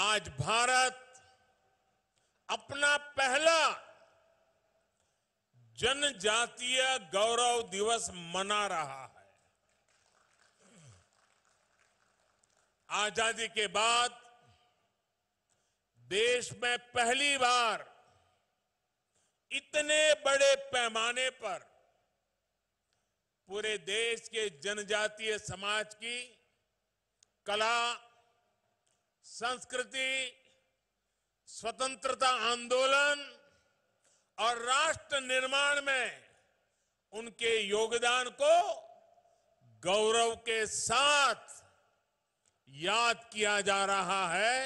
आज भारत अपना पहला जनजातीय गौरव दिवस मना रहा है आजादी के बाद देश में पहली बार इतने बड़े पैमाने पर पूरे देश के जनजातीय समाज की कला संस्कृति स्वतंत्रता आंदोलन और राष्ट्र निर्माण में उनके योगदान को गौरव के साथ याद किया जा रहा है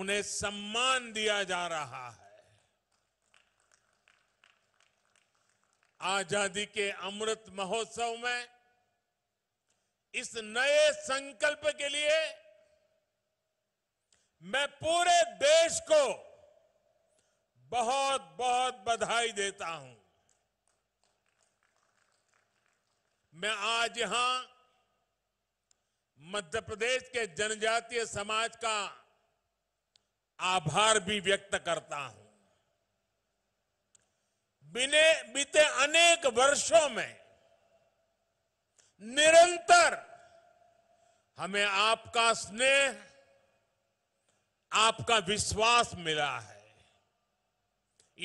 उन्हें सम्मान दिया जा रहा है आजादी के अमृत महोत्सव में इस नए संकल्प के लिए मैं पूरे देश को बहुत बहुत बधाई देता हूं मैं आज यहां मध्य प्रदेश के जनजातीय समाज का आभार भी व्यक्त करता हूं बिने बीते अनेक वर्षों में निरंतर हमें आपका स्नेह आपका विश्वास मिला है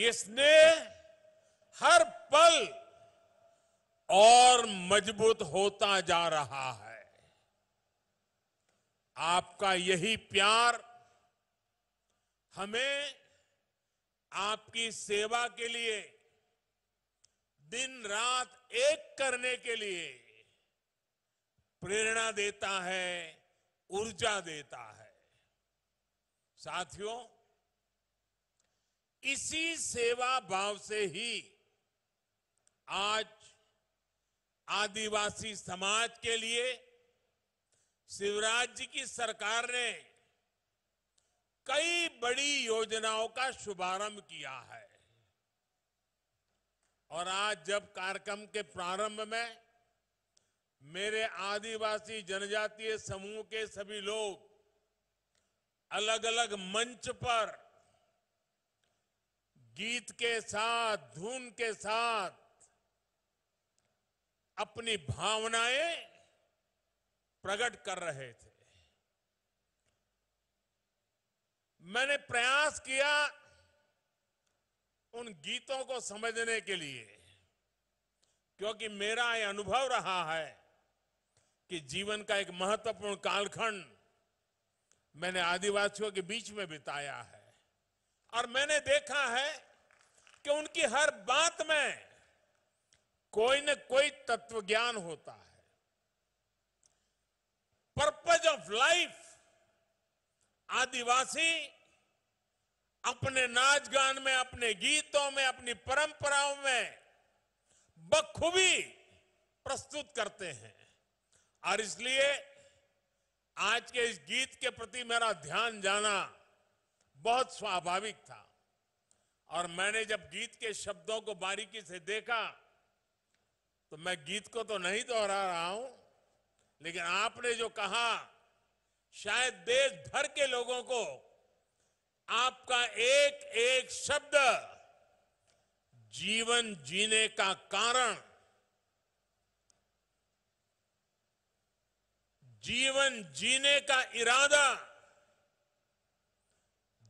इसने हर पल और मजबूत होता जा रहा है आपका यही प्यार हमें आपकी सेवा के लिए दिन रात एक करने के लिए प्रेरणा देता है ऊर्जा देता है साथियों इसी सेवा भाव से ही आज आदिवासी समाज के लिए शिवराज जी की सरकार ने कई बड़ी योजनाओं का शुभारंभ किया है और आज जब कार्यक्रम के प्रारंभ में मेरे आदिवासी जनजातीय समूह के सभी लोग अलग अलग मंच पर गीत के साथ धुन के साथ अपनी भावनाएं प्रकट कर रहे थे मैंने प्रयास किया उन गीतों को समझने के लिए क्योंकि मेरा यह अनुभव रहा है कि जीवन का एक महत्वपूर्ण कालखंड मैंने आदिवासियों के बीच में बिताया है और मैंने देखा है कि उनकी हर बात में कोई न कोई तत्व ज्ञान होता है पर्पज ऑफ लाइफ आदिवासी अपने नाच गान में अपने गीतों में अपनी परंपराओं में बखूबी प्रस्तुत करते हैं और इसलिए आज के इस गीत के प्रति मेरा ध्यान जाना बहुत स्वाभाविक था और मैंने जब गीत के शब्दों को बारीकी से देखा तो मैं गीत को तो नहीं दोहरा रहा हूं लेकिन आपने जो कहा शायद देश भर के लोगों को आपका एक एक शब्द जीवन जीने का कारण जीवन जीने का इरादा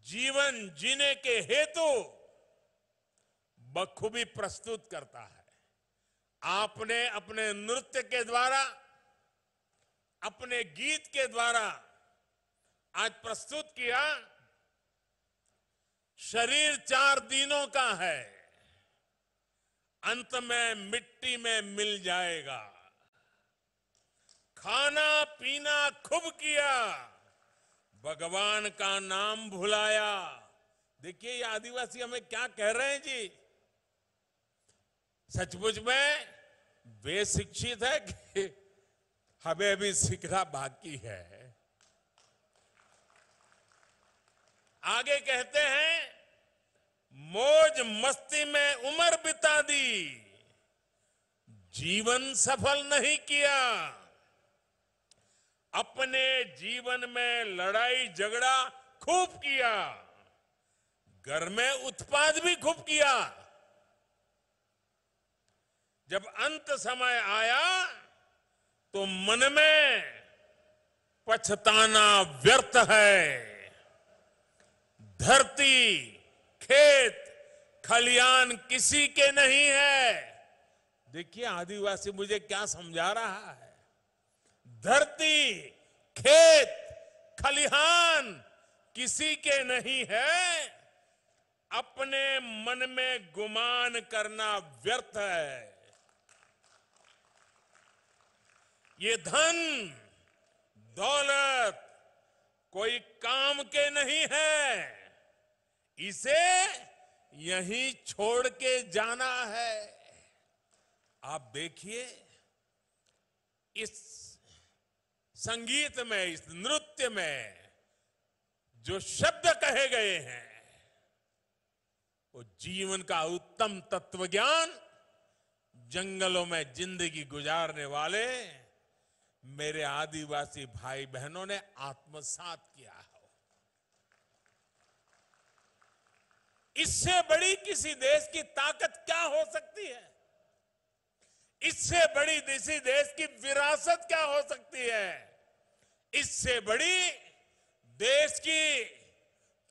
जीवन जीने के हेतु बखूबी प्रस्तुत करता है आपने अपने नृत्य के द्वारा अपने गीत के द्वारा आज प्रस्तुत किया शरीर चार दिनों का है अंत में मिट्टी में मिल जाएगा खाना पीना खूब किया भगवान का नाम भुलाया देखिए ये आदिवासी हमें क्या कह रहे हैं जी सचमुच में वे शिक्षित है कि हमें अभी सीखना बाकी है आगे कहते हैं मौज मस्ती में उम्र बिता दी जीवन सफल नहीं किया अपने जीवन में लड़ाई झगड़ा खूब किया घर में उत्पाद भी खूब किया जब अंत समय आया तो मन में पछताना व्यर्थ है धरती खेत खलियान किसी के नहीं है देखिए आदिवासी मुझे क्या समझा रहा है धरती खेत खलिहान किसी के नहीं है अपने मन में गुमान करना व्यर्थ है ये धन दौलत कोई काम के नहीं है इसे यहीं छोड़ के जाना है आप देखिए इस संगीत में इस नृत्य में जो शब्द कहे गए हैं वो जीवन का उत्तम तत्व ज्ञान जंगलों में जिंदगी गुजारने वाले मेरे आदिवासी भाई बहनों ने आत्मसात किया हो इससे बड़ी किसी देश की ताकत क्या हो सकती है इससे बड़ी इसी देश की विरासत क्या हो सकती है इससे बड़ी देश की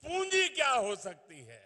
पूंजी क्या हो सकती है